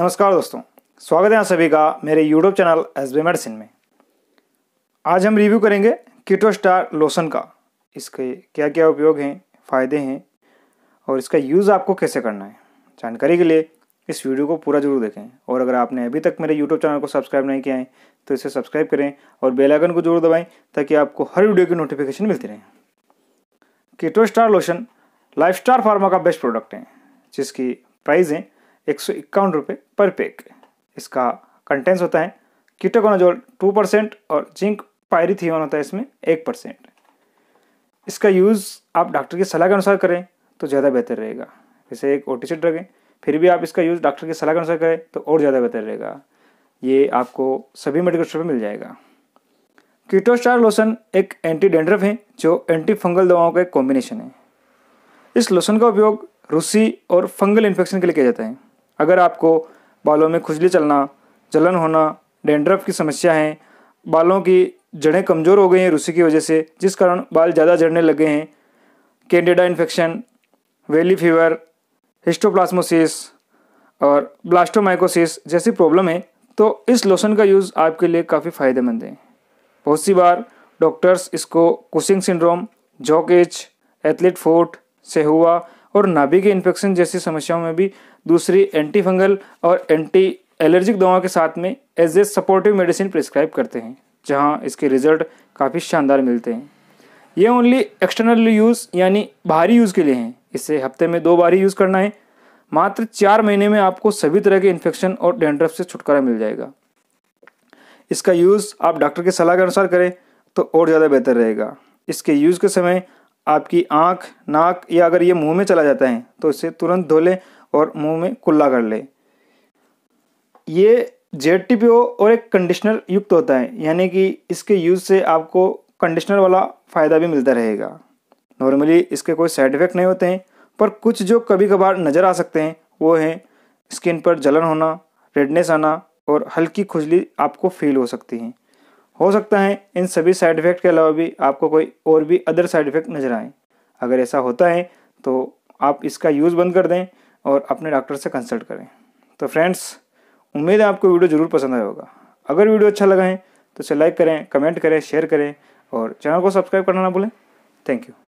नमस्कार दोस्तों स्वागत है आप सभी का मेरे YouTube channel S B medicine में आज हम रिव्यू करेंगे कीटो स्टार लोशन का इसके क्या क्या उपयोग हैं फ़ायदे हैं और इसका यूज़ आपको कैसे करना है जानकारी के लिए इस वीडियो को पूरा जरूर देखें और अगर आपने अभी तक मेरे यूट्यूब चैनल को सब्सक्राइब नहीं किया है तो इसे सब्सक्राइब करें और बेलाइकन को जरूर दबाएँ ताकि आपको हर वीडियो की नोटिफिकेशन मिलती रहे Keto star lotion life star pharma का बेस्ट प्रोडक्ट है जिसकी प्राइजें एक सौ इक्यावन रुपये पर पैक इसका कंटेंस होता है कीटोकोनाजोल टू परसेंट और जिंक पायरीथियोन होता है इसमें एक परसेंट इसका यूज़ आप डॉक्टर की सलाह के अनुसार करें तो ज़्यादा बेहतर रहेगा जैसे एक ओ ड्रग है फिर भी आप इसका यूज़ डॉक्टर की सलाह के अनुसार करें तो और ज़्यादा बेहतर रहेगा ये आपको सभी मेडिकल स्टोर पर मिल जाएगा कीटोस्टार लोशन एक एंटी डेंड्रफ है जो एंटी फंगल दवाओं का एक कॉम्बिनेशन है इस लोशन का उपयोग रूसी और फंगल इन्फेक्शन के लिए किया जाता है अगर आपको बालों में खुजली चलना जलन होना डेंड्रफ की समस्या है बालों की जड़ें कमज़ोर हो गई हैं रूसी की वजह से जिस कारण बाल ज़्यादा झड़ने लगे हैं candida infection valley fever histoplasmosis और ब्लास्टोमाइकोसिस जैसी प्रॉब्लम है तो इस लोशन का यूज़ आपके लिए काफ़ी फ़ायदेमंद है बहुत सी बार डॉक्टर्स इसको Cushing syndrome jock itch athlete foot सेहुआ और नाभि के इन्फेक्शन जैसी समस्याओं में भी दूसरी एंटी फंगल और एंटी एलर्जिक दवाओं के साथ में as a supportive medicine prescribe करते हैं जहाँ इसके रिजल्ट काफ़ी शानदार मिलते हैं ये ओनली एक्सटर्नल यूज़ यानी बाहरी यूज़ के लिए हैं इसे हफ्ते में दो बार ही यूज़ करना है मात्र चार महीने में आपको सभी तरह के इन्फेक्शन और डेंड्रफ से छुटकारा मिल जाएगा इसका यूज़ आप डॉक्टर की सलाह के अनुसार करें तो और ज़्यादा बेहतर रहेगा इसके यूज़ के समय आपकी आँख नाक या अगर ये मुँह में चला जाता है तो इसे तुरंत धो लें और मुँह में कुल्ला कर लें ये जेड टी और एक कंडीशनर युक्त होता है यानी कि इसके यूज़ से आपको कंडीशनर वाला फ़ायदा भी मिलता रहेगा नॉर्मली इसके कोई साइड इफ़ेक्ट नहीं होते हैं पर कुछ जो कभी कभार नज़र आ सकते हैं वो हैं स्किन पर जलन होना रेडनेस आना और हल्की खुजली आपको फील हो सकती है हो सकता है इन सभी साइड इफ़ेक्ट के अलावा भी आपको कोई और भी अदर साइड इफ़ेक्ट नज़र आए अगर ऐसा होता है तो आप इसका यूज़ बंद कर दें और अपने डॉक्टर से कंसल्ट करें तो फ्रेंड्स उम्मीद है आपको वीडियो ज़रूर पसंद आया होगा अगर वीडियो अच्छा लगा है तो इसे लाइक करें कमेंट करें शेयर करें और चैनल को सब्सक्राइब करना ना भूलें थैंक यू